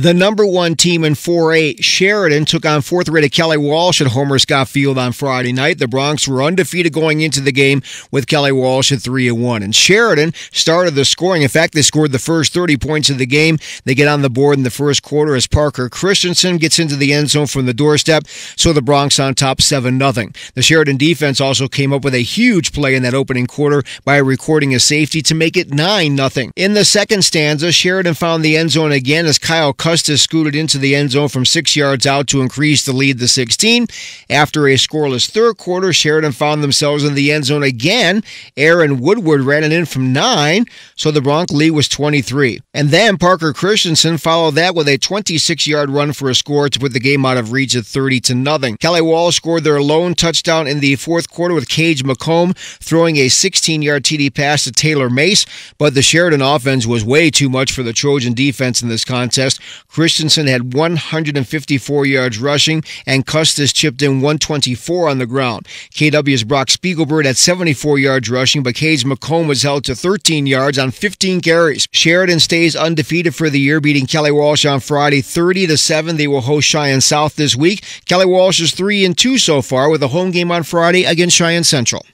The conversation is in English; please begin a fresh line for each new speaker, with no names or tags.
The number one team in 4A, Sheridan, took on fourth rated Kelly Walsh at Homer Scott Field on Friday night. The Bronx were undefeated going into the game with Kelly Walsh at 3 1. And Sheridan started the scoring. In fact, they scored the first 30 points of the game. They get on the board in the first quarter as Parker Christensen gets into the end zone from the doorstep. So the Bronx on top 7 0. The Sheridan defense also came up with a huge play in that opening quarter by recording a safety to make it 9 0. In the second stanza, Sheridan found the end zone again as Kyle Custis scooted into the end zone from six yards out to increase the lead to 16. After a scoreless third quarter, Sheridan found themselves in the end zone again. Aaron Woodward ran it in from nine, so the Bronc lead was 23. And then Parker Christensen followed that with a 26 yard run for a score to put the game out of reach at 30 to nothing. Kelly Wall scored their lone touchdown in the fourth quarter with Cage McComb throwing a 16 yard TD pass to Taylor Mace, but the Sheridan offense was way too much for the Trojan defense in this contest, Christensen had 154 yards rushing, and Custis chipped in 124 on the ground. KW's Brock Spiegelberg had 74 yards rushing, but Cades McComb was held to 13 yards on 15 carries. Sheridan stays undefeated for the year, beating Kelly Walsh on Friday 30 to 7. They will host Cheyenne South this week. Kelly Walsh is 3 and 2 so far with a home game on Friday against Cheyenne Central.